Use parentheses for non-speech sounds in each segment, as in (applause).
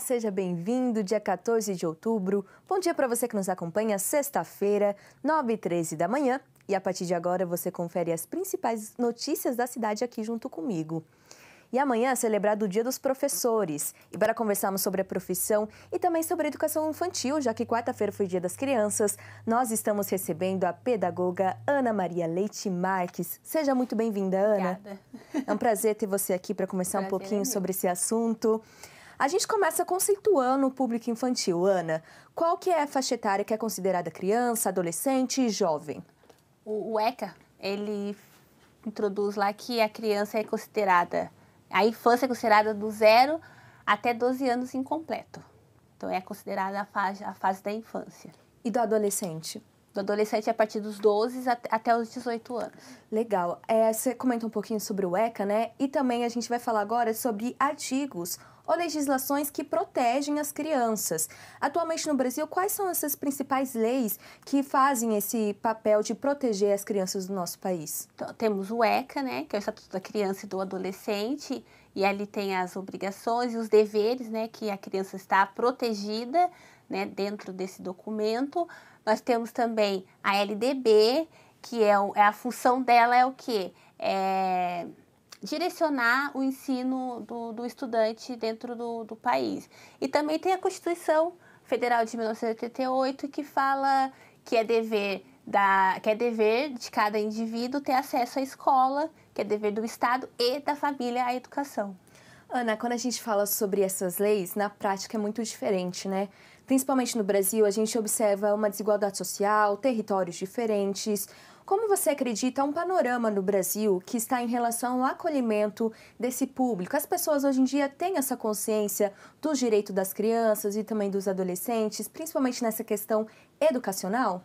seja bem-vindo, dia 14 de outubro. Bom dia para você que nos acompanha, sexta-feira, 9 h 13 da manhã. E a partir de agora você confere as principais notícias da cidade aqui junto comigo. E amanhã é celebrado o Dia dos Professores. E para conversarmos sobre a profissão e também sobre a educação infantil, já que quarta-feira foi Dia das Crianças, nós estamos recebendo a pedagoga Ana Maria Leite Marques. Seja muito bem-vinda, Ana. Obrigada. É um prazer ter você aqui para conversar prazer, um é pouquinho sobre esse assunto. A gente começa conceituando o público infantil. Ana, qual que é a faixa etária que é considerada criança, adolescente e jovem? O, o ECA, ele introduz lá que a criança é considerada, a infância é considerada do zero até 12 anos incompleto. Então, é considerada a fase, a fase da infância. E do adolescente? do adolescente a partir dos 12 até os 18 anos. Legal. É, você comenta um pouquinho sobre o ECA, né? E também a gente vai falar agora sobre artigos ou legislações que protegem as crianças. Atualmente no Brasil, quais são essas principais leis que fazem esse papel de proteger as crianças do nosso país? Então, temos o ECA, né, que é o Estatuto da Criança e do Adolescente, e ali tem as obrigações e os deveres, né, que a criança está protegida, né, dentro desse documento. Nós temos também a LDB, que é, é a função dela é o quê? É direcionar o ensino do, do estudante dentro do, do país. E também tem a Constituição Federal de 1988 que fala que é dever da, que é dever de cada indivíduo ter acesso à escola, que é dever do Estado e da família à educação. Ana, quando a gente fala sobre essas leis, na prática é muito diferente, né? Principalmente no Brasil, a gente observa uma desigualdade social, territórios diferentes, como você acredita é um panorama no Brasil que está em relação ao acolhimento desse público? As pessoas hoje em dia têm essa consciência dos direitos das crianças e também dos adolescentes, principalmente nessa questão educacional?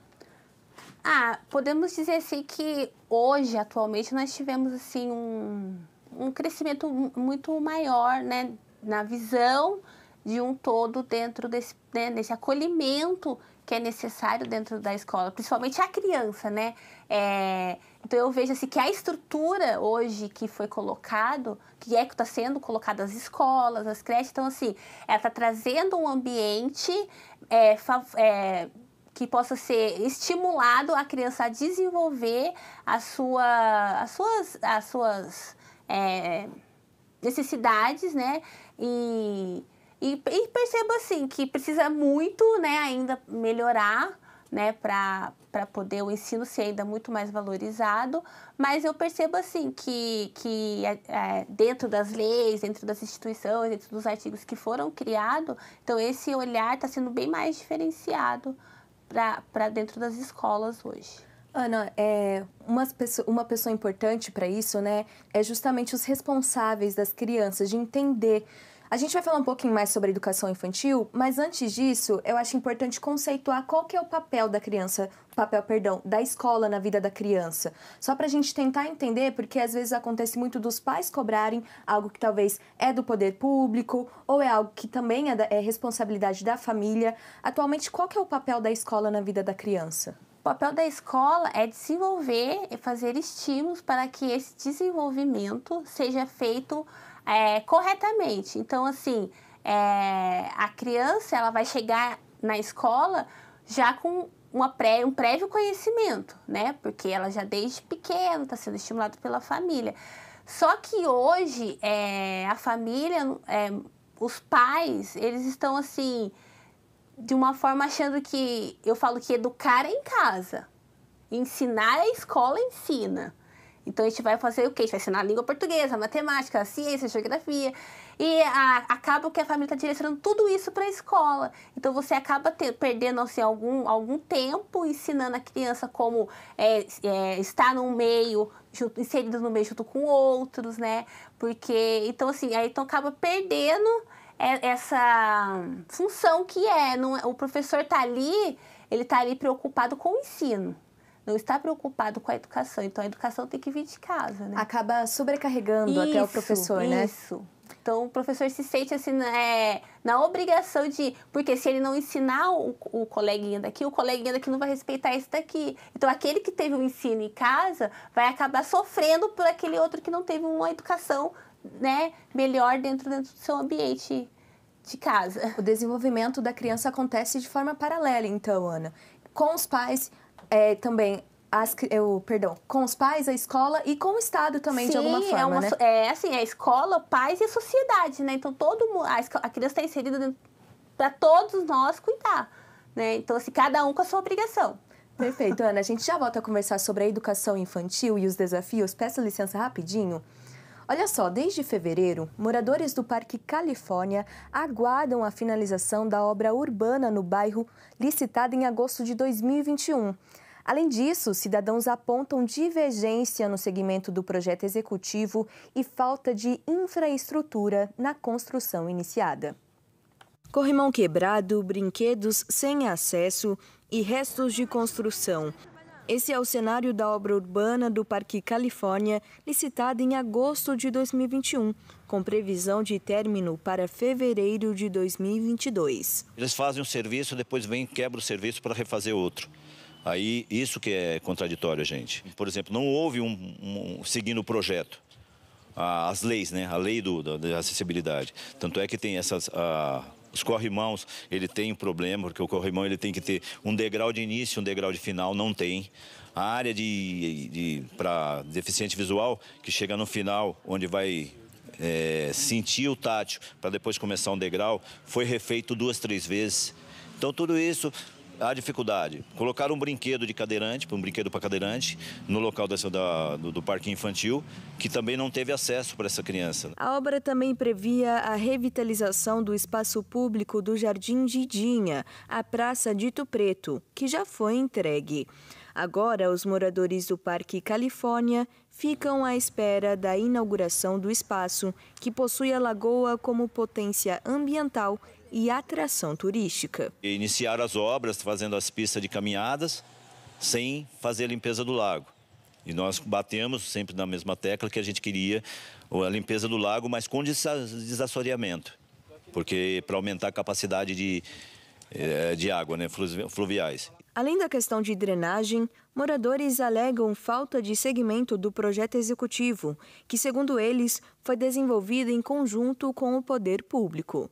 Ah, podemos dizer assim que hoje, atualmente, nós tivemos assim um, um crescimento muito maior, né, na visão de um todo dentro desse, né, desse acolhimento que é necessário dentro da escola, principalmente a criança, né? É, então eu vejo assim que a estrutura hoje que foi colocado, que é que está sendo colocada as escolas, as creches, então assim, ela está trazendo um ambiente é, é, que possa ser estimulado a criança a desenvolver a sua, as suas, as suas é, necessidades, né? E, e, e percebo assim que precisa muito, né, ainda melhorar né, para poder o ensino ser ainda muito mais valorizado, mas eu percebo assim que, que é, é, dentro das leis, dentro das instituições, dentro dos artigos que foram criados, então esse olhar está sendo bem mais diferenciado para dentro das escolas hoje. Ana, é, uma, pessoa, uma pessoa importante para isso, né, é justamente os responsáveis das crianças, de entender a gente vai falar um pouquinho mais sobre educação infantil, mas antes disso, eu acho importante conceituar qual que é o papel da criança, papel, perdão, da escola na vida da criança. Só para a gente tentar entender, porque às vezes acontece muito dos pais cobrarem algo que talvez é do poder público ou é algo que também é, da, é responsabilidade da família. Atualmente, qual que é o papel da escola na vida da criança? O papel da escola é desenvolver e fazer estímulos para que esse desenvolvimento seja feito é, corretamente. Então, assim, é, a criança ela vai chegar na escola já com uma pré, um prévio conhecimento, né? Porque ela já desde pequeno está sendo estimulada pela família. Só que hoje é, a família, é, os pais, eles estão assim, de uma forma achando que eu falo que educar é em casa, ensinar é a escola ensina. Então a gente vai fazer o quê? A gente vai ensinar a língua portuguesa, a matemática, a ciência, a geografia. E a, acaba que a família está direcionando tudo isso para a escola. Então você acaba ter, perdendo assim, algum, algum tempo ensinando a criança como é, é, estar num meio, junto, inserido no meio junto com outros, né? Porque. Então, assim, aí então acaba perdendo é, essa função que é. Não, é, o professor está ali, ele está ali preocupado com o ensino não está preocupado com a educação. Então a educação tem que vir de casa, né? Acaba sobrecarregando isso, até o professor, né? Isso. Então o professor se sente assim, né, é, na obrigação de. Porque se ele não ensinar o, o coleguinha daqui, o coleguinha daqui não vai respeitar esse daqui. Então aquele que teve um ensino em casa vai acabar sofrendo por aquele outro que não teve uma educação né, melhor dentro, dentro do seu ambiente de casa. O desenvolvimento da criança acontece de forma paralela, então, Ana. Com os pais, é, também as, eu, perdão, com os pais, a escola e com o Estado também, Sim, de alguma é forma, é uma, né? É, assim, é escola, pais e sociedade, né? Então, todo mundo, a, a criança está inserida para todos nós cuidar, né? Então, assim, cada um com a sua obrigação. Perfeito, Ana. A gente já volta a conversar sobre a educação infantil e os desafios. Peço licença rapidinho. Olha só, desde fevereiro, moradores do Parque Califórnia aguardam a finalização da obra urbana no bairro, licitada em agosto de 2021. Além disso, cidadãos apontam divergência no segmento do projeto executivo e falta de infraestrutura na construção iniciada. Corrimão quebrado, brinquedos sem acesso e restos de construção. Esse é o cenário da obra urbana do Parque Califórnia, licitada em agosto de 2021, com previsão de término para fevereiro de 2022. Eles fazem um serviço, depois vem quebra o serviço para refazer outro. Aí, isso que é contraditório, gente. Por exemplo, não houve um, um seguindo o projeto, a, as leis, né? A lei do, da, da acessibilidade. Tanto é que tem essas... A, os corrimãos, ele tem um problema, porque o corrimão ele tem que ter um degrau de início, um degrau de final, não tem. A área de, de para deficiente visual, que chega no final, onde vai é, sentir o tátil para depois começar um degrau, foi refeito duas, três vezes. Então, tudo isso a dificuldade. Colocaram um brinquedo de cadeirante, um brinquedo para cadeirante, no local dessa, da, do, do parque infantil, que também não teve acesso para essa criança. A obra também previa a revitalização do espaço público do Jardim Didinha, a Praça Dito Preto, que já foi entregue. Agora, os moradores do Parque Califórnia ficam à espera da inauguração do espaço, que possui a lagoa como potência ambiental e atração turística. Iniciar as obras fazendo as pistas de caminhadas sem fazer a limpeza do lago. E nós batemos sempre na mesma tecla que a gente queria a limpeza do lago, mas com desassoreamento, porque para aumentar a capacidade de, eh, de água, né, fluviais. Além da questão de drenagem, moradores alegam falta de segmento do projeto executivo, que, segundo eles, foi desenvolvido em conjunto com o poder público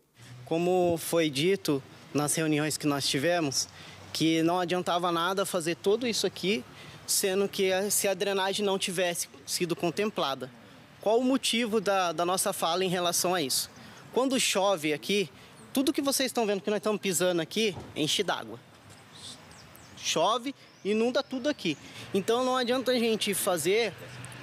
como foi dito nas reuniões que nós tivemos, que não adiantava nada fazer tudo isso aqui, sendo que se a drenagem não tivesse sido contemplada. Qual o motivo da, da nossa fala em relação a isso? Quando chove aqui, tudo que vocês estão vendo que nós estamos pisando aqui enche d'água. Chove, inunda tudo aqui. Então não adianta a gente fazer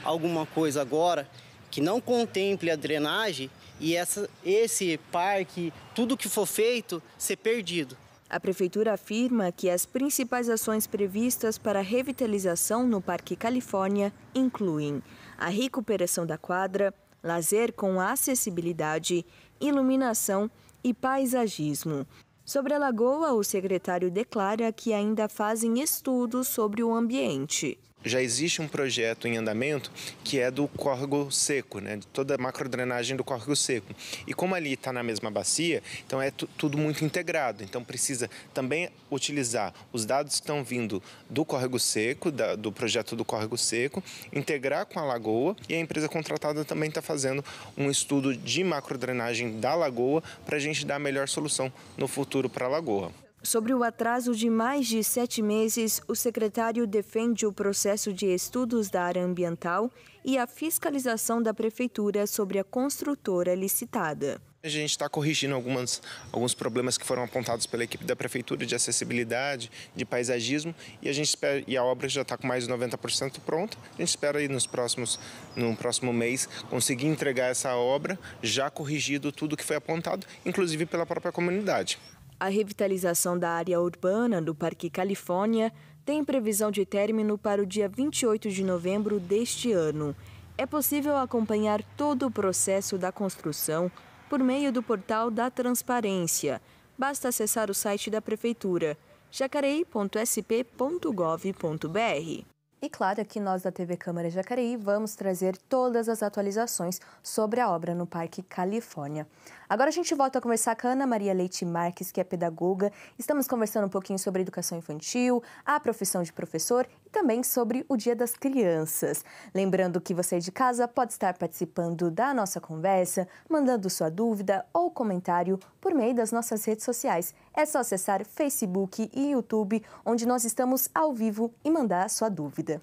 alguma coisa agora que não contemple a drenagem e essa, esse parque, tudo que for feito, ser perdido. A prefeitura afirma que as principais ações previstas para a revitalização no Parque Califórnia incluem a recuperação da quadra, lazer com acessibilidade, iluminação e paisagismo. Sobre a lagoa, o secretário declara que ainda fazem estudos sobre o ambiente. Já existe um projeto em andamento que é do córrego seco, né? de toda a macrodrenagem do córrego seco. E como ali está na mesma bacia, então é tudo muito integrado. Então precisa também utilizar os dados que estão vindo do córrego seco, da, do projeto do córrego seco, integrar com a lagoa e a empresa contratada também está fazendo um estudo de macrodrenagem da lagoa para a gente dar a melhor solução no futuro para a lagoa. Sobre o atraso de mais de sete meses, o secretário defende o processo de estudos da área ambiental e a fiscalização da prefeitura sobre a construtora licitada. A gente está corrigindo algumas, alguns problemas que foram apontados pela equipe da Prefeitura de acessibilidade, de paisagismo, e a, gente espera, e a obra já está com mais de 90% pronta. A gente espera aí nos próximos, no próximo mês conseguir entregar essa obra, já corrigido tudo que foi apontado, inclusive pela própria comunidade. A revitalização da área urbana do Parque Califórnia tem previsão de término para o dia 28 de novembro deste ano. É possível acompanhar todo o processo da construção por meio do portal da Transparência. Basta acessar o site da Prefeitura, jacareí.sp.gov.br. E claro que nós da TV Câmara Jacareí vamos trazer todas as atualizações sobre a obra no Parque Califórnia. Agora a gente volta a conversar com a Ana Maria Leite Marques, que é pedagoga. Estamos conversando um pouquinho sobre educação infantil, a profissão de professor e também sobre o Dia das Crianças. Lembrando que você de casa pode estar participando da nossa conversa, mandando sua dúvida ou comentário por meio das nossas redes sociais. É só acessar Facebook e YouTube, onde nós estamos ao vivo e mandar sua dúvida.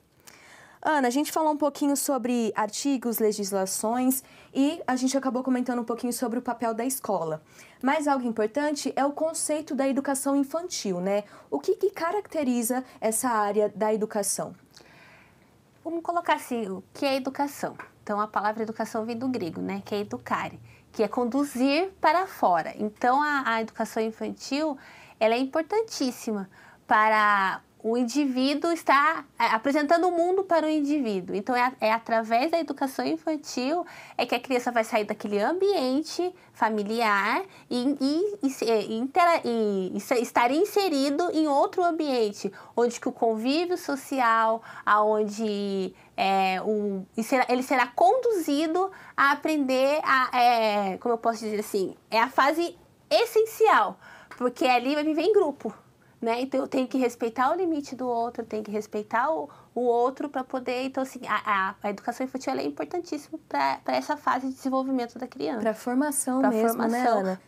Ana, a gente falou um pouquinho sobre artigos, legislações e a gente acabou comentando um pouquinho sobre o papel da escola. Mas algo importante é o conceito da educação infantil, né? O que, que caracteriza essa área da educação? Vamos colocar assim, o que é educação? Então, a palavra educação vem do grego, né? Que é educare, que é conduzir para fora. Então, a, a educação infantil, ela é importantíssima para o indivíduo está é, apresentando o mundo para o indivíduo. Então, é, é, através da educação infantil é que a criança vai sair daquele ambiente familiar e, e, e, é, e, estar inserido em outro ambiente, onde que o convívio social, aonde é, o, ele será conduzido a aprender, a, é, como eu posso dizer assim, é a fase essencial, porque ali vai viver em grupo né? Então tem que respeitar o limite do outro, tem que respeitar o, o outro para poder. Então, assim, a, a, educação infantil é importantíssima para essa fase de desenvolvimento da criança. Para a formação pra mesmo, né, formação, né,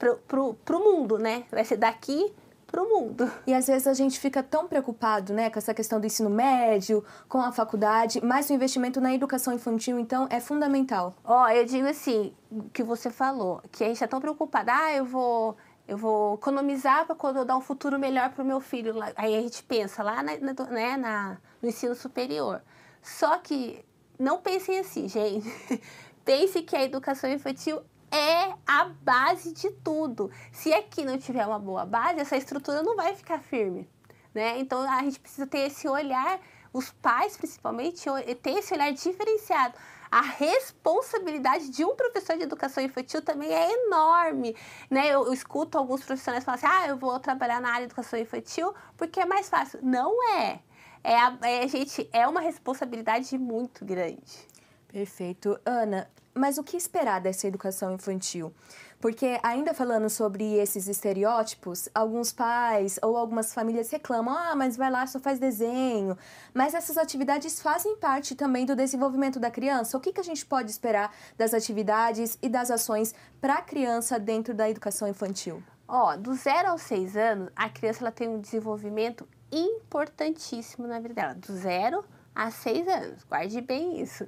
Para o mundo, né? Vai ser daqui para o mundo. E às vezes a gente fica tão preocupado, né, com essa questão do ensino médio, com a faculdade, mas o investimento na educação infantil, então, é fundamental. Ó, oh, eu digo assim, que você falou, que a gente está tão preocupada, ah, eu vou eu vou economizar para quando eu dar um futuro melhor para o meu filho. Aí a gente pensa lá na, na, né, na, no ensino superior. Só que não pensem assim, gente. (laughs) Pense que a educação infantil é a base de tudo. Se aqui não tiver uma boa base, essa estrutura não vai ficar firme. Né? Então a gente precisa ter esse olhar, os pais principalmente, ter esse olhar diferenciado a responsabilidade de um professor de educação infantil também é enorme, né? Eu, eu escuto alguns profissionais falarem assim, ah, eu vou trabalhar na área de educação infantil porque é mais fácil. Não é. É, a, é, gente, é uma responsabilidade muito grande. Perfeito. Ana, mas o que esperar dessa educação infantil? Porque ainda falando sobre esses estereótipos, alguns pais ou algumas famílias reclamam: "Ah, mas vai lá, só faz desenho". Mas essas atividades fazem parte também do desenvolvimento da criança. O que que a gente pode esperar das atividades e das ações para a criança dentro da educação infantil? Ó, oh, do zero aos seis anos, a criança ela tem um desenvolvimento importantíssimo na vida dela, do zero a seis anos. Guarde bem isso.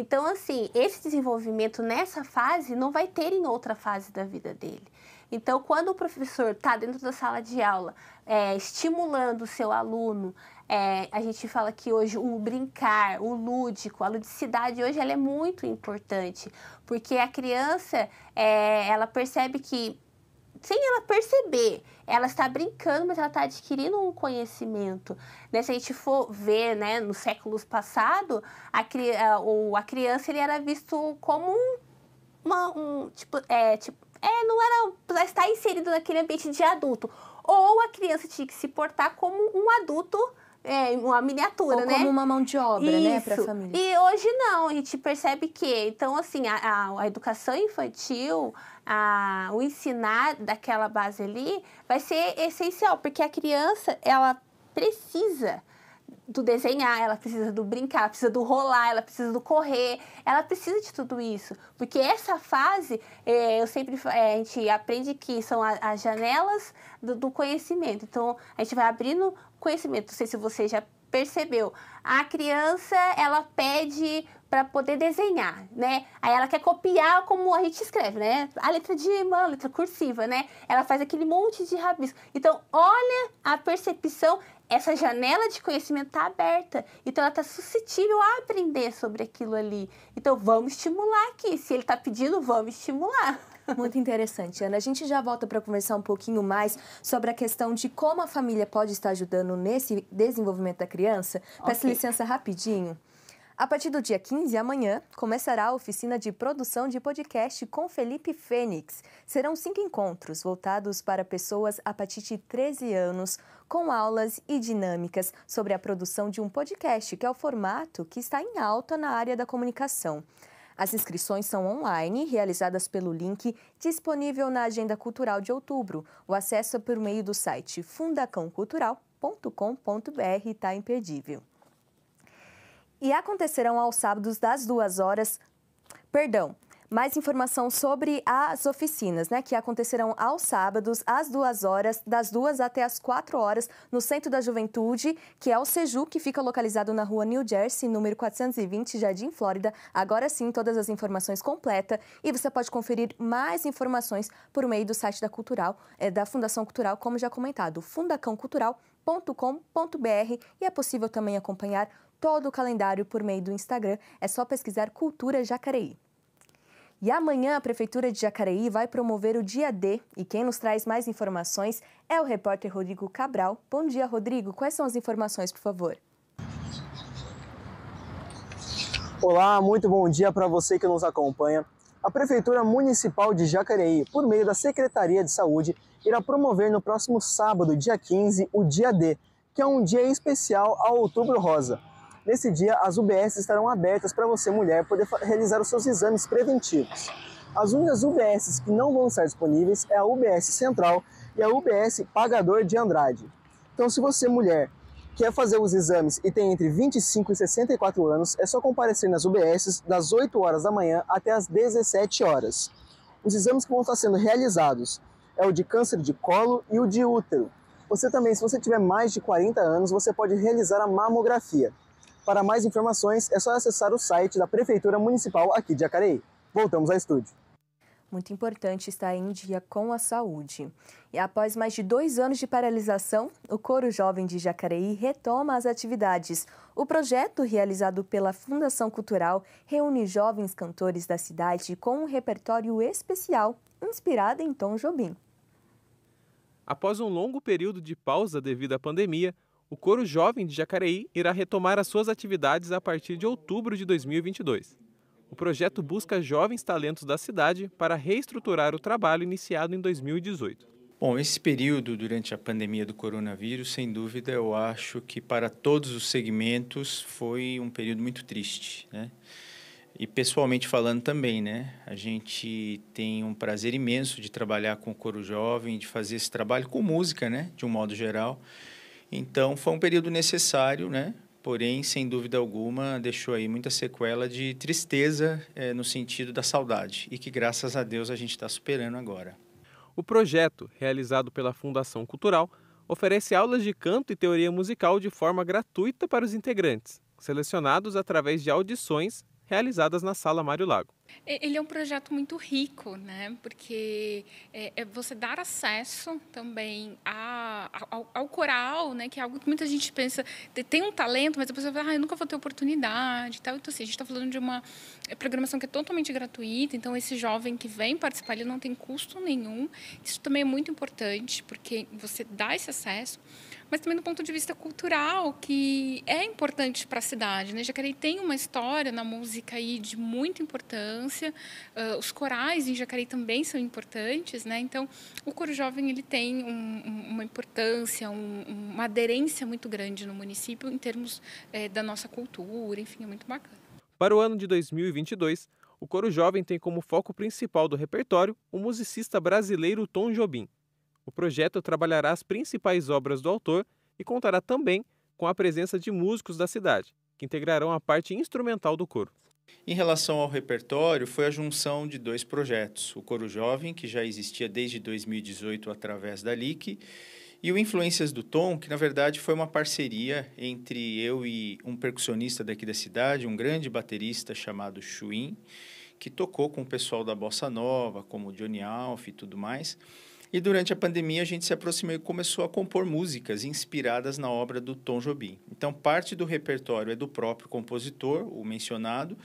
Então, assim, esse desenvolvimento nessa fase não vai ter em outra fase da vida dele. Então, quando o professor está dentro da sala de aula, é, estimulando o seu aluno, é, a gente fala que hoje o brincar, o lúdico, a ludicidade hoje ela é muito importante, porque a criança é, ela percebe que sem ela perceber, ela está brincando, mas ela está adquirindo um conhecimento. Né? Se a gente for ver, né, nos séculos passados, a, o, a criança ele era visto como um, uma, um tipo, é, tipo, é, não era para estar inserido naquele ambiente de adulto. Ou a criança tinha que se portar como um adulto é, uma miniatura, Ou né? Como uma mão de obra, né, Isso. né, para a família. E hoje não, a gente percebe que, então, assim, a, a, a educação infantil, a, o ensinar daquela base ali vai ser essencial, porque a criança, ela precisa do desenhar, ela precisa do brincar, ela precisa do rolar, ela precisa do correr, ela precisa de tudo isso. Porque essa fase, é, eu sempre é, a gente aprende que são a, as janelas do, do, conhecimento. Então, a gente vai abrindo conhecimento. Não sei se você já percebeu. A criança, ela pede para poder desenhar, né? Aí ela quer copiar como a gente escreve, né? A letra de irmão, letra cursiva, né? Ela faz aquele monte de rabisco. Então, olha a percepção, essa janela de conhecimento está aberta. Então, ela está suscetível a aprender sobre aquilo ali. Então, vamos estimular aqui. Se ele está pedindo, vamos estimular. (laughs) Muito interessante, Ana. A gente já volta para conversar um pouquinho mais sobre a questão de como a família pode estar ajudando nesse desenvolvimento da criança. Peço licença rapidinho. A partir do dia 15, amanhã, começará a oficina de produção de podcast com Felipe Fênix. Serão cinco encontros voltados para pessoas a partir de 13 anos, com aulas e dinâmicas sobre a produção de um podcast, que é o formato que está em alta na área da comunicação. As inscrições são online, realizadas pelo link disponível na Agenda Cultural de Outubro. O acesso é por meio do site fundacãocultural.com.br está imperdível e acontecerão aos sábados das duas horas. Perdão, mais informação sobre as oficinas, né, que acontecerão aos sábados, às duas horas, das duas até às quatro horas, no Centro da Juventude, que é o SEJU, que fica localizado na rua New Jersey, número 420, Jardim Flórida. Agora sim, todas as informações completas e você pode conferir mais informações por meio do site da Cultural, é, da Fundação Cultural, como já comentado, fundacãocultural.com.br e é possível também acompanhar todo o calendário por meio do Instagram. É só pesquisar Cultura Jacareí. E amanhã a Prefeitura de Jacareí vai promover o Dia D e quem nos traz mais informações é o repórter Rodrigo Cabral. Bom dia, Rodrigo. Quais são as informações, por favor? Olá, muito bom dia para você que nos acompanha. A Prefeitura Municipal de Jacareí, por meio da Secretaria de Saúde, irá promover no próximo sábado, dia 15, o Dia D, que é um dia especial ao Outubro Rosa. Nesse dia, as UBS estarão abertas para você, mulher, poder realizar os seus exames preventivos. As únicas UBS que não vão estar disponíveis é a UBS Central e a UBS Pagador de Andrade. Então, se você, mulher, quer fazer os exames e tem entre 25 e 64 anos, é só comparecer nas UBSs das 8 horas da manhã até as 17 horas. Os exames que vão estar sendo realizados é o de câncer de colo e o de útero. Você também, se você tiver mais de 40 anos, você pode realizar a mamografia. Para mais informações, é só acessar o site da Prefeitura Municipal aqui de Jacareí. Voltamos ao estúdio. Muito importante estar em dia com a saúde. E após mais de dois anos de paralisação, o Coro Jovem de Jacareí retoma as atividades. O projeto, realizado pela Fundação Cultural, reúne jovens cantores da cidade com um repertório especial, inspirado em Tom Jobim. Após um longo período de pausa devido à pandemia, o Coro Jovem de Jacareí irá retomar as suas atividades a partir de outubro de 2022. O projeto busca jovens talentos da cidade para reestruturar o trabalho iniciado em 2018. Bom, esse período durante a pandemia do coronavírus, sem dúvida, eu acho que para todos os segmentos foi um período muito triste, né? E pessoalmente falando também, né? A gente tem um prazer imenso de trabalhar com o coro jovem, de fazer esse trabalho com música, né? De um modo geral. Então, foi um período necessário, né? Porém, sem dúvida alguma, deixou aí muita sequela de tristeza é, no sentido da saudade e que, graças a Deus, a gente está superando agora. O projeto, realizado pela Fundação Cultural, oferece aulas de canto e teoria musical de forma gratuita para os integrantes, selecionados através de audições realizadas na Sala Mário Lago. Ele é um projeto muito rico, né? porque é, é você dar acesso também a, ao, ao, coral, né? que é algo que muita gente pensa, tem um talento, mas a pessoa fala, ah, eu nunca vou ter oportunidade tal. Então, assim, a gente está falando de uma é, programação que é totalmente gratuita, então esse jovem que vem participar, ele não tem custo nenhum. Isso também é muito importante, porque você dá esse acesso mas também do ponto de vista cultural, que é importante para a cidade. Né? Jacareí tem uma história na música aí de muita importância, uh, os corais em Jacareí também são importantes, né? então o coro jovem ele tem um, uma importância, um, uma aderência muito grande no município em termos eh, da nossa cultura, enfim, é muito bacana. Para o ano de 2022, o coro jovem tem como foco principal do repertório o musicista brasileiro Tom Jobim. O projeto trabalhará as principais obras do autor e contará também com a presença de músicos da cidade, que integrarão a parte instrumental do coro. Em relação ao repertório, foi a junção de dois projetos: o Coro Jovem, que já existia desde 2018 através da LIC, e o Influências do Tom, que na verdade foi uma parceria entre eu e um percussionista daqui da cidade, um grande baterista chamado Chuin, que tocou com o pessoal da Bossa Nova, como Johnny Alf e tudo mais. E durante a pandemia a gente se aproximou e começou a compor músicas inspiradas na obra do Tom Jobim. Então, parte do repertório é do próprio compositor, o mencionado,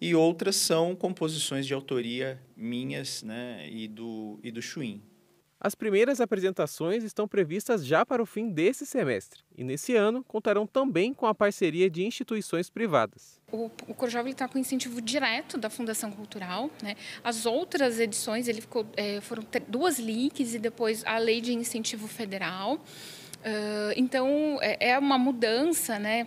e outras são composições de autoria minhas né, e do, e do Chuin. As primeiras apresentações estão previstas já para o fim desse semestre e nesse ano contarão também com a parceria de instituições privadas. O, o está com incentivo direto da Fundação Cultural. Né? As outras edições ele ficou, é, foram duas leaks e depois a lei de incentivo federal. Uh, então é, é uma mudança, né?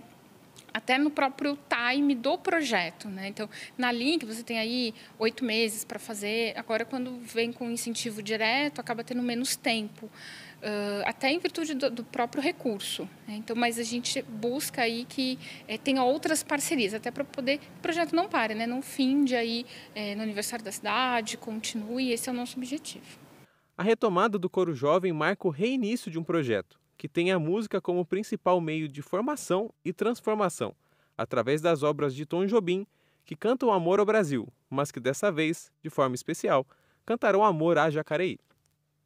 até no próprio time do projeto. Né? Então, na Link, você tem aí oito meses para fazer. Agora, quando vem com incentivo direto, acaba tendo menos tempo. Uh, até em virtude do, do próprio recurso. Né? Então, mas a gente busca aí que é, tenha outras parcerias, até para poder o projeto não pare, né? não finde aí é, no aniversário da cidade, continue, esse é o nosso objetivo. A retomada do Coro Jovem marca o reinício de um projeto que tem a música como principal meio de formação e transformação, através das obras de Tom Jobim, que cantam amor ao Brasil, mas que dessa vez, de forma especial, cantarão amor a Jacareí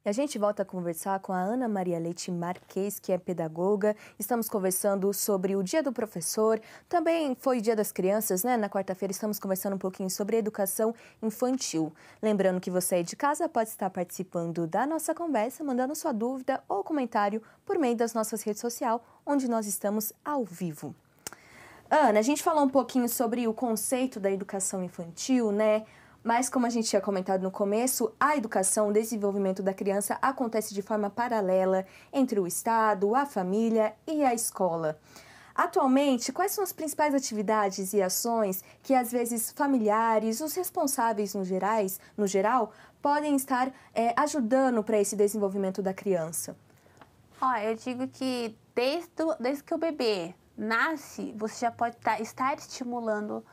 a gente volta a conversar com a Ana Maria Leite Marques, que é pedagoga. Estamos conversando sobre o Dia do Professor. Também foi Dia das Crianças, né? Na quarta-feira estamos conversando um pouquinho sobre educação infantil. Lembrando que você aí de casa pode estar participando da nossa conversa, mandando sua dúvida ou comentário por meio das nossas redes sociais, onde nós estamos ao vivo. Ana, a gente falou um pouquinho sobre o conceito da educação infantil, né? Mas, como a gente tinha comentado no começo, a educação, o desenvolvimento da criança acontece de forma paralela entre o Estado, a família e a escola. Atualmente, quais são as principais atividades e ações que, às vezes, familiares, os responsáveis no, gerais, no geral, podem estar é, ajudando para esse desenvolvimento da criança? Ó, eu digo que desde, desde que o bebê nasce, você já pode tá, estar estimulando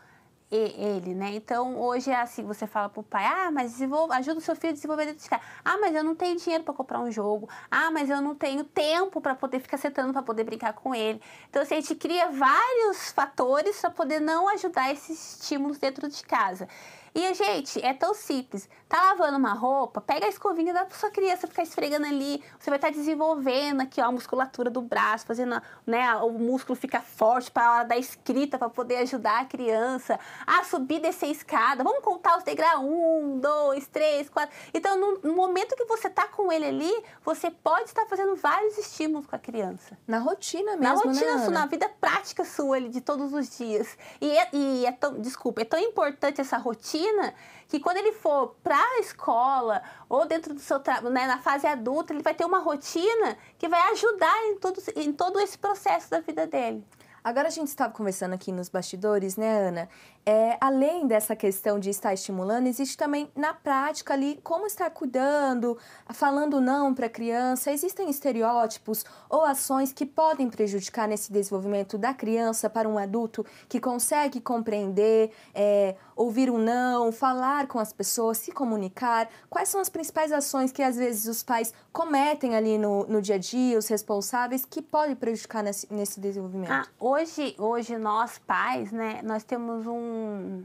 ele, né? Então, hoje é assim, você fala pro pai, ah, mas desenvolve ajuda o seu filho a desenvolver dentro de casa. Ah, mas eu não tenho dinheiro para comprar um jogo. Ah, mas eu não tenho tempo para poder ficar sentando para poder brincar com ele. Então, assim, a gente cria vários fatores para poder não ajudar esses estímulos dentro de casa. E, gente, é tão simples. Tá lavando uma roupa, pega a escovinha e dá pra sua criança ficar esfregando ali. Você vai estar tá desenvolvendo aqui, ó, a musculatura do braço, fazendo, né, o músculo ficar forte pra hora da escrita, para poder ajudar a criança a subir, descer a escada. Vamos contar os degraus. Um, dois, três, quatro. Então, no momento que você tá com ele ali, você pode estar tá fazendo vários estímulos com a criança. Na rotina mesmo, Na né, rotina né, sua, na vida prática sua ali, de todos os dias. E, é, e é tão, desculpa, é tão importante essa rotina imagina que quando ele for para a escola ou dentro do seu trabalho, né, na fase adulta, ele vai ter uma rotina que vai ajudar em todo, em todo esse processo da vida dele. Agora a gente estava conversando aqui nos bastidores, né, Ana? É, além dessa questão de estar estimulando, existe também na prática ali como estar cuidando, falando não para a criança. Existem estereótipos ou ações que podem prejudicar nesse desenvolvimento da criança para um adulto que consegue compreender, é, ouvir um não, falar com as pessoas, se comunicar. Quais são as principais ações que às vezes os pais cometem ali no, no dia a dia, os responsáveis, que podem prejudicar nesse, nesse desenvolvimento? Ah, hoje, hoje nós pais, né, nós temos um Hum,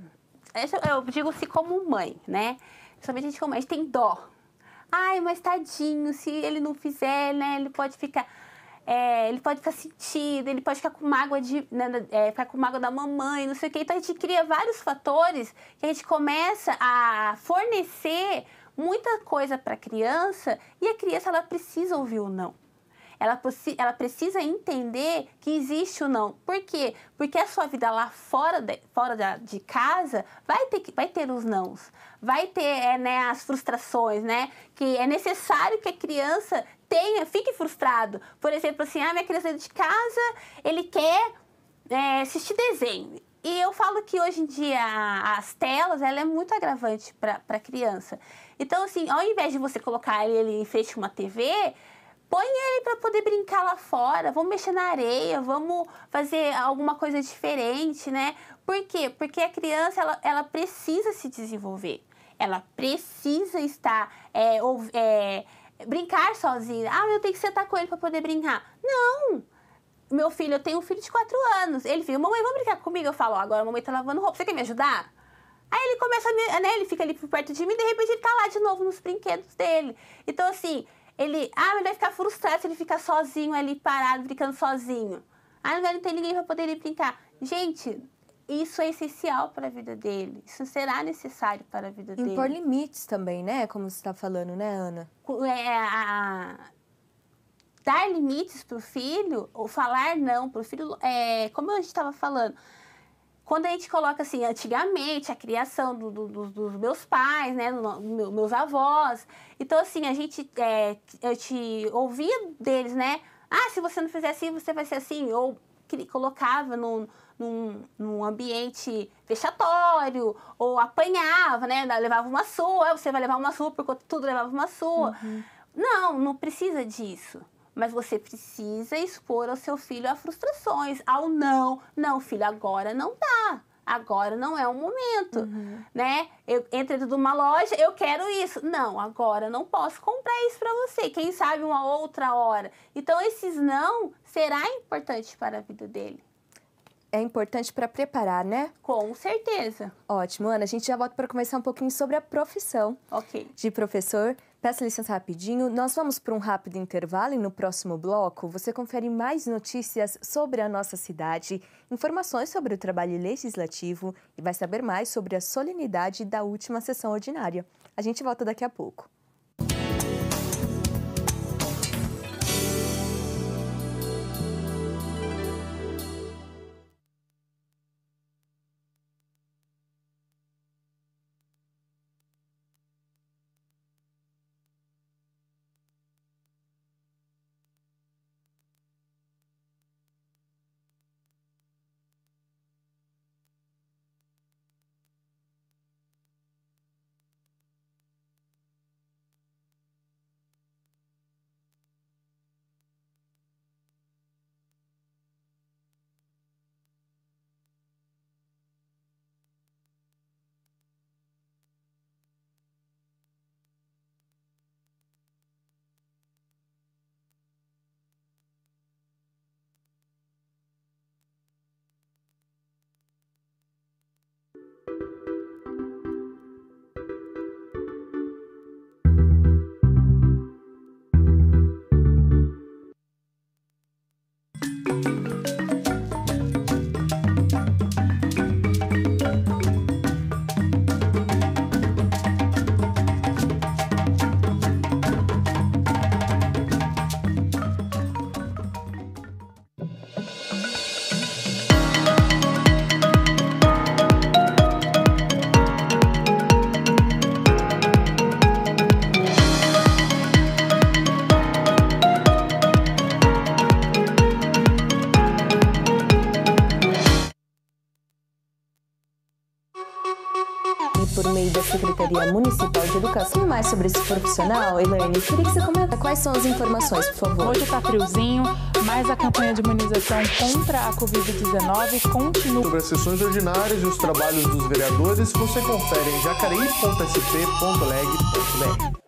eu digo assim como mãe, né? Somente a gente como mãe, a gente tem dó. Ai, mas tadinho, se ele não fizer, né? Ele pode ficar. É, ele pode ficar sentido, ele pode ficar com mágoa de, né, né é, ficar com mágoa da mamãe, não sei o que. Então a gente cria vários fatores que a gente começa a fornecer muita coisa para a criança e a criança ela precisa ouvir ou não ela, ela precisa entender que existe o não. Por quê? Porque a sua vida lá fora de, fora da, de casa vai ter, vai ter os nãos, vai ter é, né, as frustrações, né? Que é necessário que a criança tenha, fique frustrado. Por exemplo, assim, ah, minha criança é de casa, ele quer é, assistir desenho. E eu falo que hoje em dia as telas, ela é muito agravante para a criança. Então, assim, ao invés de você colocar ele em frente a uma TV, põe ele para poder brincar lá fora, vamos mexer na areia, vamos fazer alguma coisa diferente, né? Por quê? Porque a criança ela, ela precisa se desenvolver, ela precisa estar é, ou, é, brincar sozinha. Ah, eu tenho que sentar com ele para poder brincar. Não! Meu filho, eu tenho um filho de 4 anos. Ele fica, mamãe, vamos brincar comigo? Eu falo, agora a mamãe tá lavando roupa, você quer me ajudar? Aí ele começa, me, né? Ele fica ali por perto de mim, de repente ele tá lá de novo nos brinquedos dele. Então, assim, ele, ah, ele vai ficar frustrado se ele ficar sozinho ali parado, brincando sozinho. Ah, não vai ter ninguém para poder brincar. Gente, isso é essencial para a vida dele. Isso será necessário para a vida Impor dele. Impor limites também, né? Como você está falando, né, Ana? É, a, dar limites para o filho, ou falar não para o filho, é, como a gente estava falando, quando a gente coloca assim, antigamente, a criação do, do, do, dos meus pais, né, meus avós, então assim, a gente, é, eu te ouvia deles, né, ah, se você não fizer assim, você vai ser assim, ou colocava num, num, num, ambiente vexatório, ou apanhava, né? Ah, levava uma sua, você vai levar uma sua, porque tudo levava uma sua. Uhum. Não, não precisa disso mas você precisa expor ao seu filho a frustrações, ao não. Não, filho, agora não dá. Agora não é o momento, uhum. né? Eu entrei dentro de uma loja, eu quero isso. Não, agora não posso comprar isso para você. Quem sabe uma outra hora. Então esses não será importante para a vida dele é importante para preparar, né? Com certeza. Ótimo, Ana. A gente já volta para conversar um pouquinho sobre a profissão okay. de professor. Peço licença rapidinho. Nós vamos para um rápido intervalo e no próximo bloco você confere mais notícias sobre a nossa cidade, informações sobre o trabalho legislativo e vai saber mais sobre a solenidade da última sessão ordinária. A gente volta daqui a pouco. sobre esse profissional, Elaine, queria que você comenta quais são as informações, por favor. Hoje está friozinho, mas a campanha de imunização contra a Covid-19 continua. Sobre as sessões ordinárias e os trabalhos dos vereadores, você confere em jacareí.sp.leg.br.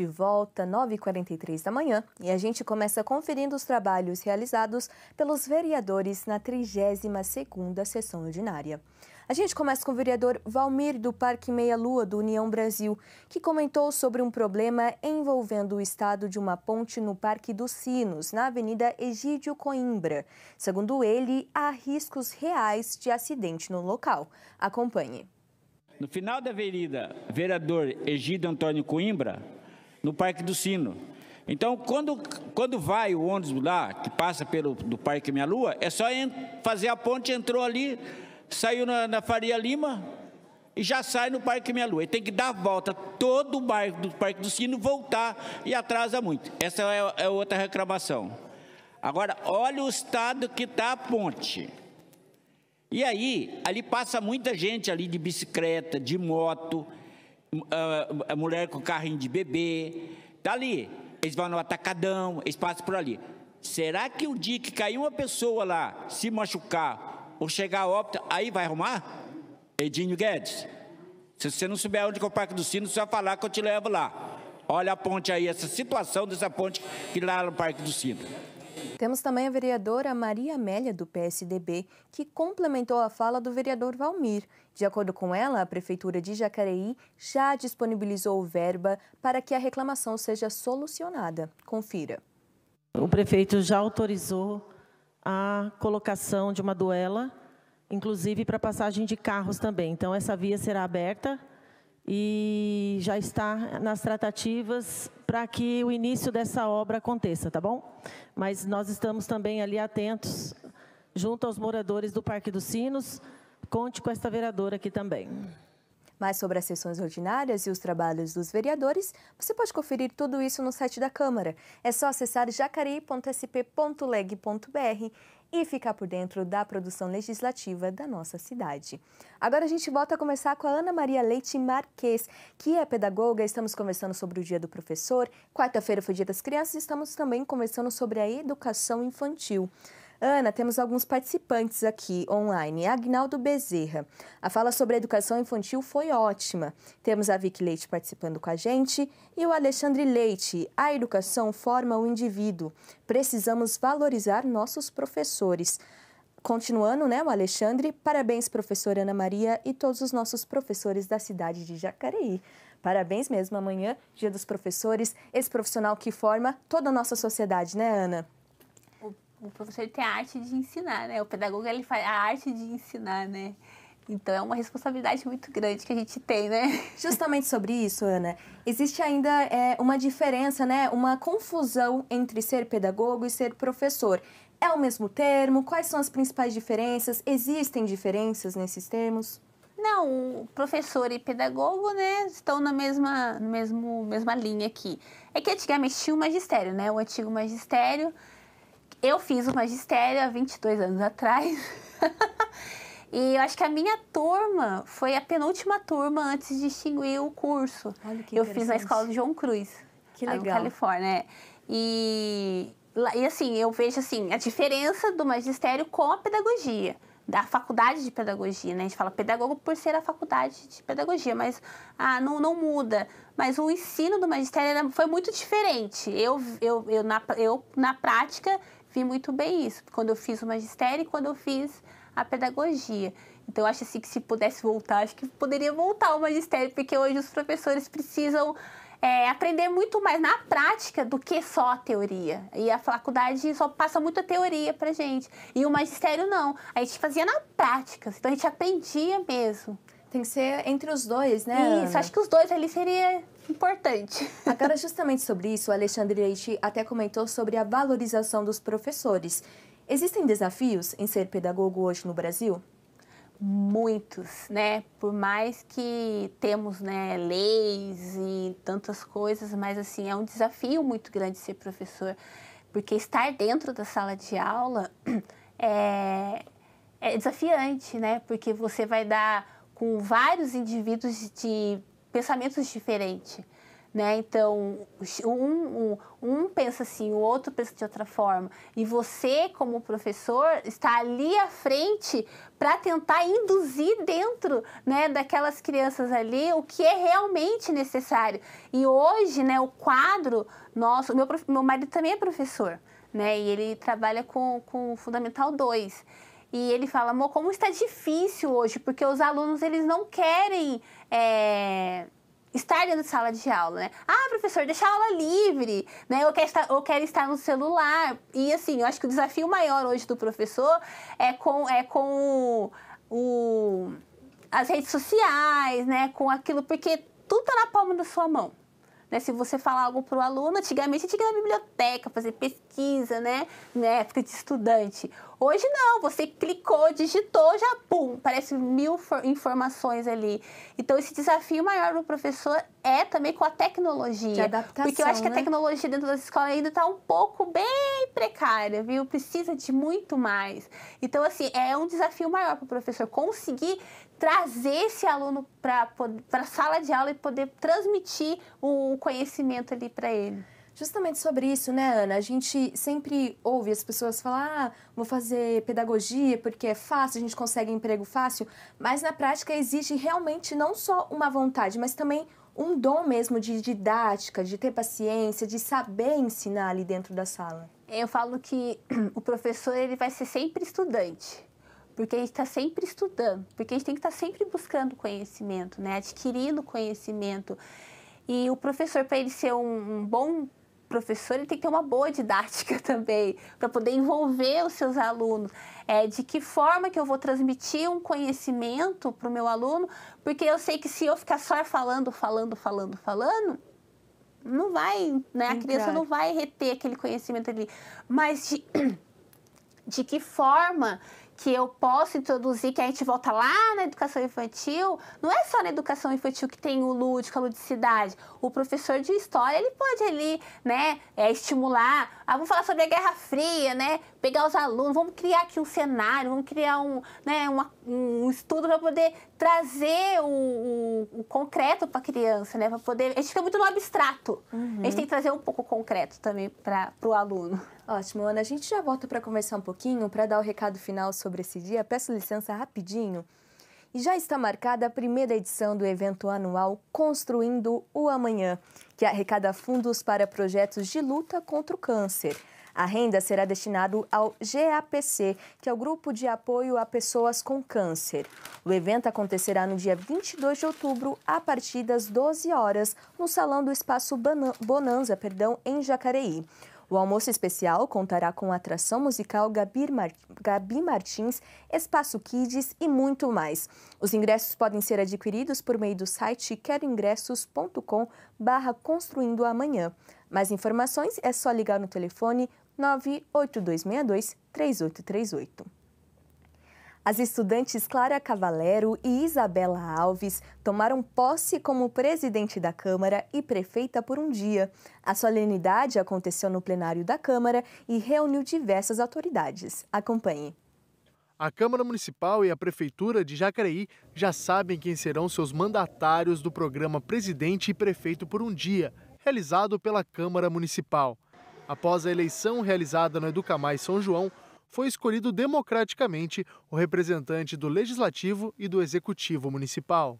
de volta 9h43 da manhã e a gente começa conferindo os trabalhos realizados pelos vereadores na 32ª Sessão Ordinária. A gente começa com o vereador Valmir do Parque Meia Lua do União Brasil, que comentou sobre um problema envolvendo o estado de uma ponte no Parque dos Sinos, na Avenida Egídio Coimbra. Segundo ele, há riscos reais de acidente no local. Acompanhe. No final da avenida, vereador Egídio Antônio Coimbra, no Parque do Sino. Então, quando, quando vai o ônibus lá, que passa pelo do Parque Minha Lua, é só fazer a ponte, entrou ali, saiu na, na Faria Lima e já sai no Parque Minha Lua. E tem que dar a volta todo o bairro do Parque do Sino, voltar e atrasa muito. Essa é, é outra reclamação. Agora, olha o estado que está a ponte. E aí, ali passa muita gente ali de bicicleta, de moto, ah, a, mulher com carrinho de bebê, tá ali. Eles vão no atacadão, eles passam por ali. Será que o dia que cair uma pessoa lá, se machucar ou chegar a óbito, aí vai arrumar? Edinho Guedes, se você não souber onde é o Parque do Sino, você vai falar que eu te levo lá. Olha a ponte aí, essa situação dessa ponte que lá no Parque do Sino. Temos também a vereadora Maria Amélia, do PSDB, que complementou a fala do vereador Valmir. De acordo com ela, a Prefeitura de Jacareí já disponibilizou verba para que a reclamação seja solucionada. Confira. O prefeito já autorizou a colocação de uma duela, inclusive para passagem de carros também. Então, essa via será aberta e já está nas tratativas para que o início dessa obra aconteça, tá bom? Mas nós estamos também ali atentos, junto aos moradores do Parque dos Sinos. Conte com esta vereadora aqui também. Mais sobre as sessões ordinárias e os trabalhos dos vereadores, você pode conferir tudo isso no site da Câmara. É só acessar jacareí.sp.leg.br e ficar por dentro da produção legislativa da nossa cidade. Agora a gente volta a começar com a Ana Maria Leite Marques, que é pedagoga. Estamos conversando sobre o Dia do Professor. Quarta-feira foi o Dia das Crianças e estamos também conversando sobre a educação infantil. Ana, temos alguns participantes aqui online. Agnaldo Bezerra. A fala sobre a educação infantil foi ótima. Temos a Vicky Leite participando com a gente e o Alexandre Leite. A educação forma o indivíduo. Precisamos valorizar nossos professores. Continuando, né, o Alexandre, parabéns, professora Ana Maria e todos os nossos professores da cidade de Jacareí. Parabéns mesmo, amanhã, dia dos professores, esse profissional que forma toda a nossa sociedade, né, Ana? o professor tem a arte de ensinar, né? O pedagogo ele faz a arte de ensinar, né? Então é uma responsabilidade muito grande que a gente tem, né? (laughs) Justamente sobre isso, Ana, existe ainda é, uma diferença, né? Uma confusão entre ser pedagogo e ser professor. É o mesmo termo? Quais são as principais diferenças? Existem diferenças nesses termos? Não, professor e pedagogo, né, estão na mesma, no mesmo, mesma linha aqui. É que antigamente tinha o magistério, né? O antigo magistério eu fiz o magistério há 22 anos atrás. (laughs) e eu acho que a minha turma foi a penúltima turma antes de extinguir o curso. Olha que Eu fiz na escola de João Cruz. Que legal. Na Califórnia. É. E, e assim, eu vejo assim, a diferença do magistério com a pedagogia da faculdade de pedagogia, né? A gente fala pedagogo por ser a faculdade de pedagogia, mas ah, não, não muda. Mas o ensino do magistério era, foi muito diferente. Eu, eu, eu, na, eu, na prática, vi muito bem isso, quando eu fiz o magistério e quando eu fiz a pedagogia. Então, acho assim que se pudesse voltar, acho que poderia voltar ao magistério, porque hoje os professores precisam é, aprender muito mais na prática do que só a teoria. E a faculdade só passa muita teoria pra gente. E o magistério não. A gente fazia na prática, então a gente aprendia mesmo. Tem que ser entre os dois, né? Isso, Ana? acho que os dois ali seria importante. (laughs) Agora, justamente sobre isso, o Alexandre Leite até comentou sobre a valorização dos professores. Existem desafios em ser pedagogo hoje no Brasil? Muitos, né? Por mais que temos né, leis e tantas coisas, mas assim, é um desafio muito grande ser professor, porque estar dentro da sala de aula (clears throat) é, é desafiante, né? Porque você vai dar com vários indivíduos de pensamentos diferentes. Né? Então, um, um, um, pensa assim, o outro pensa de outra forma. E você, como professor, está ali à frente para tentar induzir dentro né, daquelas crianças ali o que é realmente necessário. E hoje, né, o quadro nosso. Meu, meu marido também é professor, né? E ele trabalha com, com o Fundamental 2. E ele fala, amor, como está difícil hoje, porque os alunos eles não querem é, estar dentro de sala de aula, né? Ah, professor, deixa a aula livre, né? Eu quero, estar, eu quero estar no celular. E assim, eu acho que o desafio maior hoje do professor é com, é com o, o as redes sociais, né? Com aquilo, porque tudo está na palma da sua mão. Né, se você falar algo para o aluno, antigamente tinha que ir na biblioteca, fazer pesquisa, né? Na época de estudante. Hoje não, você clicou, digitou, já pum, parece mil informações ali. Então esse desafio maior do professor é também com a tecnologia. De adaptação, porque eu acho que a né? tecnologia dentro das escolas ainda está um pouco bem precária, viu? Precisa de muito mais. Então, assim, é um desafio maior para o professor conseguir trazer esse aluno para a sala de aula e poder transmitir o conhecimento ali para ele. Justamente sobre isso, né, Ana? A gente sempre ouve as pessoas falar: ah, vou fazer pedagogia porque é fácil, a gente consegue emprego fácil. Mas na prática exige realmente não só uma vontade, mas também um dom mesmo de didática, de ter paciência, de saber ensinar ali dentro da sala. Eu falo que (clears throat) o professor ele vai ser sempre estudante, porque a gente está sempre estudando, porque a gente tem que estar tá sempre buscando conhecimento, né? adquirindo conhecimento. E o professor, para ele ser um, um bom professor ele tem que ter uma boa didática (laughs) também, para poder envolver os seus alunos. É, de que forma que eu vou transmitir um conhecimento para o meu aluno, porque eu sei que se eu ficar só falando, falando, falando, falando, não vai, né? A criança não vai reter aquele conhecimento ali. Mas de, (clears throat) de que forma que eu posso introduzir, que a gente volta lá na educação infantil, não é só na educação infantil que tem o lúdico, a ludicidade. O professor de história, ele pode ali, né, é, estimular. Ah, vamos falar sobre a Guerra Fria, né? pegar os alunos, vamos criar aqui um cenário, vamos criar um, né, uma, um estudo para poder trazer o, o, o concreto para a criança, né? Para poder. A gente fica muito no abstrato. Uhum. A gente uhum. tem que trazer um pouco concreto também para o aluno. Ótimo, Ana. A gente já volta para conversar um pouquinho, para dar o recado final sobre esse dia. Peço licença rapidinho. E já está marcada a primeira edição do evento anual Construindo o Amanhã, que arrecada fundos para projetos de luta contra o câncer. A renda será destinada ao GAPC, que é o Grupo de Apoio a Pessoas com Câncer. O evento acontecerá no dia 22 de outubro, a partir das 12 horas, no Salão do Espaço Bonanza, perdão, em Jacareí. O almoço especial contará com atração musical Gabi, Mar... Gabi Martins, Espaço Kids e muito mais. Os ingressos podem ser adquiridos por meio do site queroingressos.com barra Construindo Amanhã. Mais informações é só ligar no telefone 98262 3838. As estudantes Clara Cavalero e Isabela Alves tomaram posse como presidente da Câmara e prefeita por um dia. A solenidade aconteceu no plenário da Câmara e reuniu diversas autoridades. Acompanhe. A Câmara Municipal e a Prefeitura de Jacareí já sabem quem serão seus mandatários do programa Presidente e Prefeito por um Dia, realizado pela Câmara Municipal. Após a eleição realizada no Educamais São João, foi escolhido democraticamente o representante do Legislativo e do Executivo Municipal.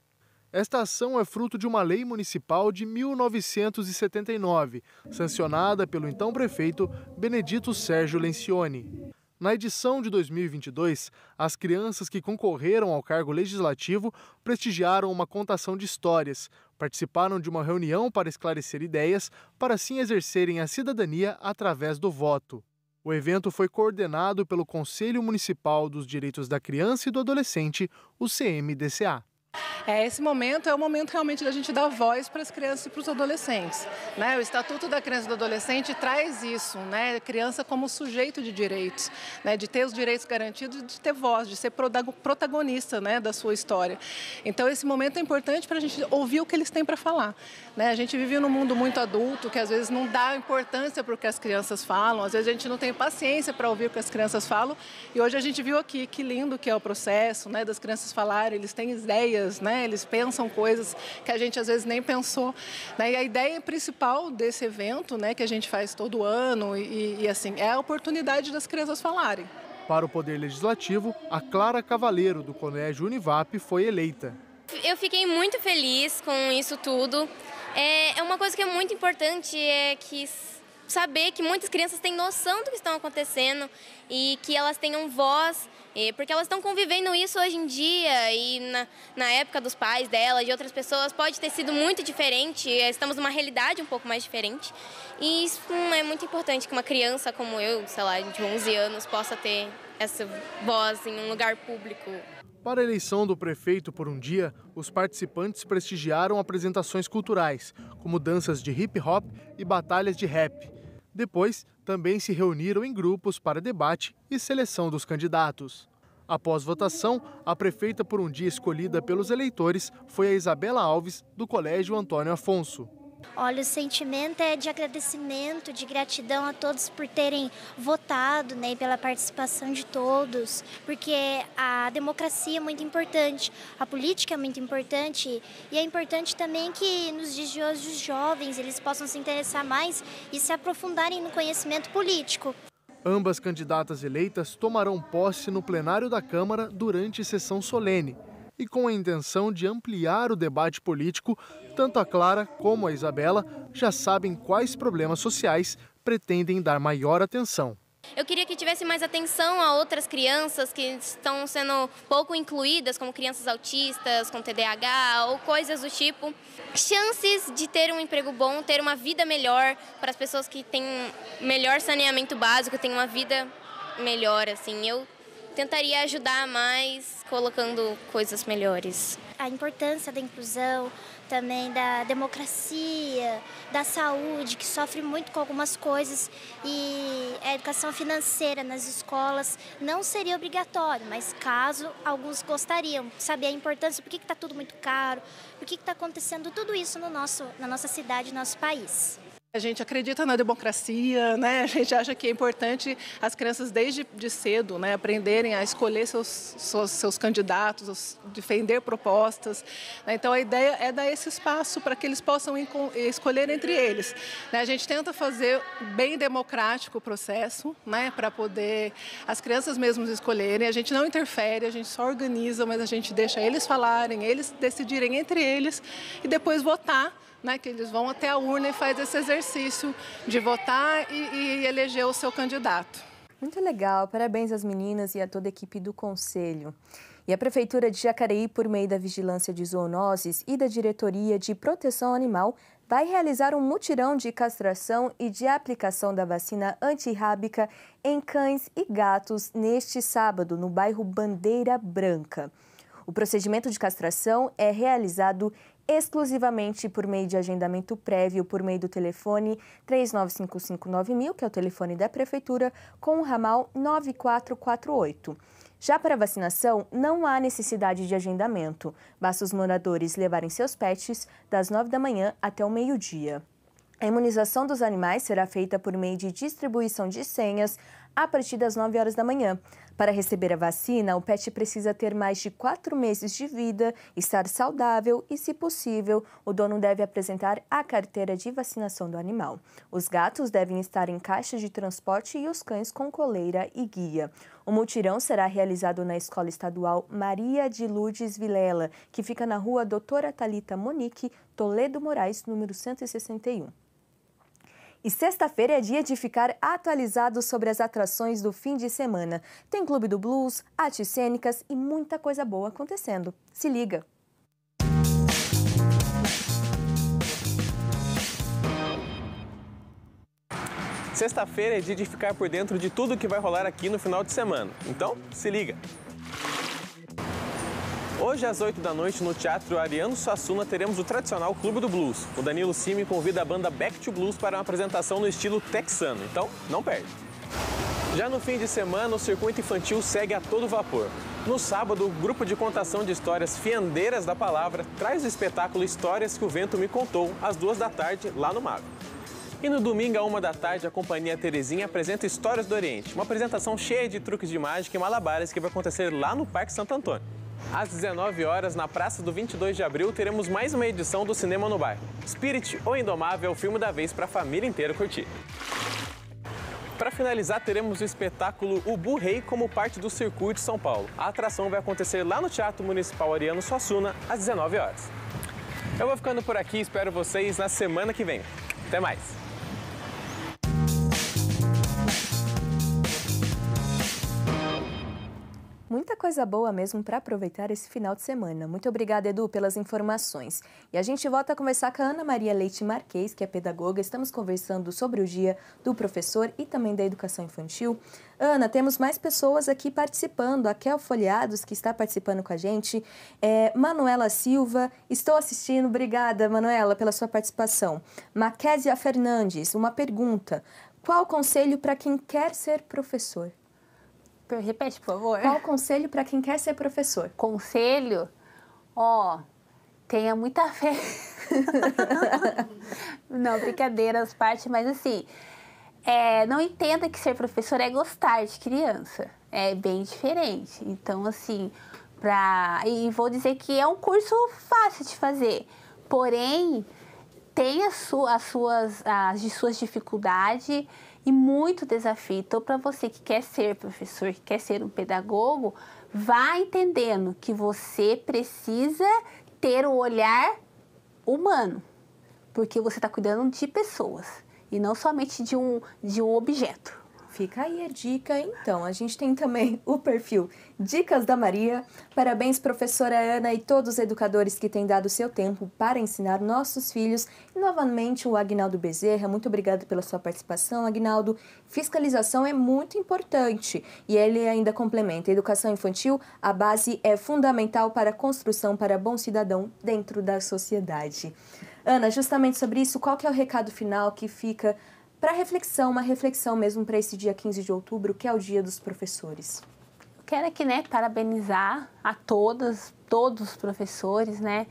Esta ação é fruto de uma lei municipal de 1979, sancionada pelo então prefeito Benedito Sérgio Lencioni. Na edição de 2022, as crianças que concorreram ao cargo legislativo prestigiaram uma contação de histórias, participaram de uma reunião para esclarecer ideias, para assim exercerem a cidadania através do voto. O evento foi coordenado pelo Conselho Municipal dos Direitos da Criança e do Adolescente, o CMDCA. É, esse momento é o momento realmente da gente dar voz para as crianças e para os adolescentes. Né? O Estatuto da Criança e do Adolescente traz isso, né? a criança como sujeito de direitos, né? de ter os direitos garantidos, de ter voz, de ser protagonista né? da sua história. Então, esse momento é importante para a gente ouvir o que eles têm para falar. Né? A gente vive num mundo muito adulto, que às vezes não dá importância para o que as crianças falam, às vezes a gente não tem paciência para ouvir o que as crianças falam, e hoje a gente viu aqui que lindo que é o processo né? das crianças falarem, eles têm ideias, ideias, né? Eles pensam coisas que a gente às vezes nem pensou. Né? E a ideia principal desse evento, né, que a gente faz todo ano e, e assim, é a oportunidade das crianças falarem. Para o Poder Legislativo, a Clara Cavaleiro, do Colégio Univap, foi eleita. Eu fiquei muito feliz com isso tudo. É, é uma coisa que é muito importante é que saber que muitas crianças têm noção do que estão acontecendo e que elas tenham voz, eh, porque elas estão convivendo isso hoje em dia e na, na época dos pais dela, de outras pessoas, pode ter sido muito diferente. Eh, estamos numa realidade um pouco mais diferente e isso é muito importante que uma criança como eu, sei lá, de 11 anos, possa ter essa voz em um lugar público. Para a eleição do prefeito por um dia, os participantes prestigiaram apresentações culturais, como danças de hip hop e batalhas de rap. Depois, também se reuniram em grupos para debate e seleção dos candidatos. Após votação, a prefeita por um dia escolhida pelos eleitores foi a Isabela Alves, do Colégio Antônio Afonso. Olha, o sentimento é de agradecimento, de gratidão a todos por terem votado, né, pela participação de todos, porque a democracia é muito importante, a política é muito importante e é importante também que nos dias de hoje os jovens eles possam se interessar mais e se aprofundarem no conhecimento político. Ambas candidatas eleitas tomarão posse no plenário da Câmara durante sessão solene e com a intenção de ampliar o debate político, tanto a Clara como a Isabela já sabem quais problemas sociais pretendem dar maior atenção. Eu queria que tivesse mais atenção a outras crianças que estão sendo pouco incluídas, como crianças autistas, com TDAH ou coisas do tipo. Chances de ter um emprego bom, ter uma vida melhor para as pessoas que têm melhor saneamento básico, têm uma vida melhor, assim. Eu tentaria ajudar mais colocando coisas melhores. A importância da inclusão, também da democracia, da saúde, que sofre muito com algumas coisas, e a educação financeira nas escolas não seria obrigatório, mas caso alguns gostariam, saber a importância, por que está tudo muito caro, por que está acontecendo tudo isso no nosso, na nossa cidade, no nosso país. A gente acredita na democracia, né? A gente acha que é importante as crianças desde de cedo, né, aprenderem a escolher seus, seus, seus candidatos, defender propostas. Né? Então a ideia é dar esse espaço para que eles possam escolher entre eles. Né? A gente tenta fazer bem democrático o processo, né, para poder as crianças mesmas escolherem. A gente não interfere, a gente só organiza, mas a gente deixa eles falarem, eles decidirem entre eles e depois votar né, que eles vão até a urna e faz esse exercício de votar e, e eleger o seu candidato. Muito legal, parabéns às meninas e a toda a equipe do Conselho. E a Prefeitura de Jacareí, por meio da Vigilância de Zoonoses e da Diretoria de Proteção Animal, vai realizar um mutirão de castração e de aplicação da vacina antirrábica em cães e gatos neste sábado, no bairro Bandeira Branca. O procedimento de castração é realizado exclusivamente por meio de agendamento prévio por meio do telefone 39559000, que é o telefone da Prefeitura, com o ramal 9448. Já para vacinação, não há necessidade de agendamento. Basta os moradores levarem seus pets das 9 da manhã até o meio-dia. A imunização dos animais será feita por meio de distribuição de senhas a partir das 9 horas da manhã. Para receber a vacina, o pet precisa ter mais de 4 meses de vida, estar saudável e, se possível, o dono deve apresentar a carteira de vacinação do animal. Os gatos devem estar em caixas de transporte e os cães com coleira e guia. O mutirão será realizado na Escola Estadual Maria de Lourdes Vilela, que fica na rua Doutora Talita Monique, Toledo Moraes, número 161. E sexta-feira é dia de ficar atualizado sobre as atrações do fim de semana. Tem Clube do Blues, artes cênicas e muita coisa boa acontecendo. Se liga! Sexta-feira é dia de ficar por dentro de tudo que vai rolar aqui no final de semana. Então, se liga! Hoje, às 8 da noite, no Teatro Ariano Suassuna, teremos o tradicional Clube do Blues. O Danilo Simi convida a banda Back to Blues para uma apresentação no estilo texano, então não perde. Já no fim de semana, o circuito infantil segue a todo vapor. No sábado, o grupo de contação de histórias Fiandeiras da Palavra traz o espetáculo Histórias que o Vento Me Contou, às duas da tarde, lá no Mago. E no domingo, à uma da tarde, a Companhia Terezinha apresenta Histórias do Oriente, uma apresentação cheia de truques de mágica e malabares que vai acontecer lá no Parque Santo Antônio. Às 19 horas, na Praça do 22 de Abril, teremos mais uma edição do Cinema no Bairro. Spirit, ou Indomável, é o filme da vez para a família inteira curtir. Para finalizar, teremos o espetáculo Ubu Rei como parte do Circuito de São Paulo. A atração vai acontecer lá no Teatro Municipal Ariano Suassuna, às 19 horas. Eu vou ficando por aqui, espero vocês na semana que vem. Até mais! Muita coisa boa mesmo para aproveitar esse final de semana. Muito obrigada, Edu, pelas informações. E a gente volta a conversar com a Ana Maria Leite Marquês, que é pedagoga. Estamos conversando sobre o dia do professor e também da educação infantil. Ana, temos mais pessoas aqui participando. A Kel Folhados, que está participando com a gente. É, Manuela Silva, estou assistindo. Obrigada, Manuela, pela sua participação. Maquésia Fernandes, uma pergunta. Qual o conselho para quem quer ser professor? Repete, por favor. Qual o conselho para quem quer ser professor? Conselho? Ó, oh, tenha muita fé. (laughs) não, brincadeiras, parte, mas assim, é, não entenda que ser professor é gostar de criança. É bem diferente. Então, assim, pra. E vou dizer que é um curso fácil de fazer. Porém, tem as, su as suas as, as suas dificuldades e muito desafio. Então, para você que quer ser professor, que quer ser um pedagogo, vá entendendo que você precisa ter o um olhar humano, porque você está cuidando de pessoas e não somente de um, de um objeto. Fica aí a dica. Então, a gente tem também o perfil Dicas da Maria. Parabéns, professora Ana e todos os educadores que têm dado seu tempo para ensinar nossos filhos. E novamente o Agnaldo Bezerra, muito obrigado pela sua participação, Agnaldo. Fiscalização é muito importante e ele ainda complementa: educação infantil, a base é fundamental para a construção para bom cidadão dentro da sociedade. Ana, justamente sobre isso, qual que é o recado final que fica para reflexão, uma reflexão mesmo para esse dia 15 de outubro, que é o Dia dos Professores. Eu quero aqui, né, parabenizar a todas, todos os professores, né,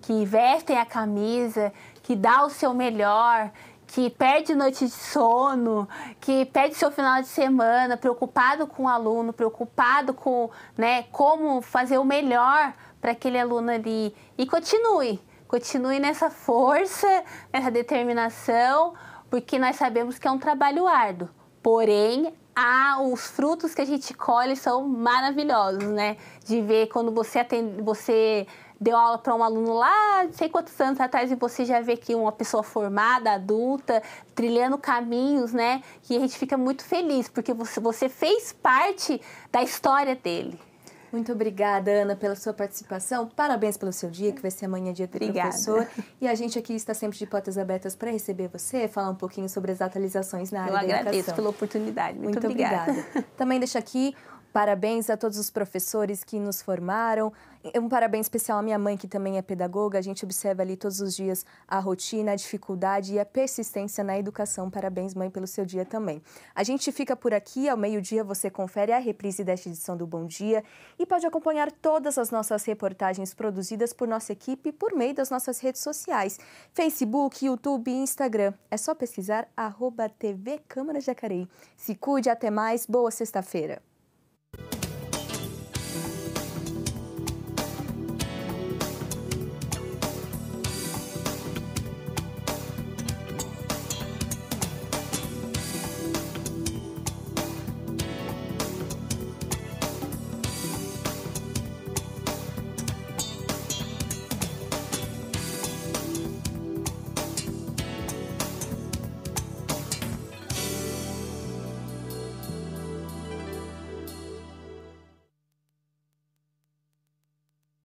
que vestem a camisa, que dá o seu melhor, que perde noite de sono, que perde seu final de semana, preocupado com o aluno, preocupado com, né, como fazer o melhor para aquele aluno ali e continue, continue nessa força, nessa determinação porque nós sabemos que é um trabalho árduo. Porém, ah, os frutos que a gente colhe são maravilhosos, né? De ver quando você atende, você deu aula para um aluno lá, não sei quantos anos atrás, e você já vê que uma pessoa formada, adulta, trilhando caminhos, né? Que a gente fica muito feliz, porque você, você fez parte da história dele. Muito obrigada, Ana, pela sua participação. Parabéns pelo seu dia, que vai ser amanhã dia do obrigada. professor. E a gente aqui está sempre de portas abertas para receber você, falar um pouquinho sobre as atualizações na área Eu da educação. Eu agradeço pela oportunidade. Muito, Muito obrigada. obrigada. (laughs) Também deixo aqui Parabéns a todos os professores que nos formaram. Um parabéns especial à minha mãe, que também é pedagoga. A gente observa ali todos os dias a rotina, a dificuldade e a persistência na educação. Parabéns, mãe, pelo seu dia também. A gente fica por aqui. Ao meio-dia você confere a reprise desta edição do Bom Dia e pode acompanhar todas as nossas reportagens produzidas por nossa equipe por meio das nossas redes sociais: Facebook, YouTube e Instagram. É só pesquisar TV Câmara Jacareí. Se cuide, até mais. Boa sexta-feira.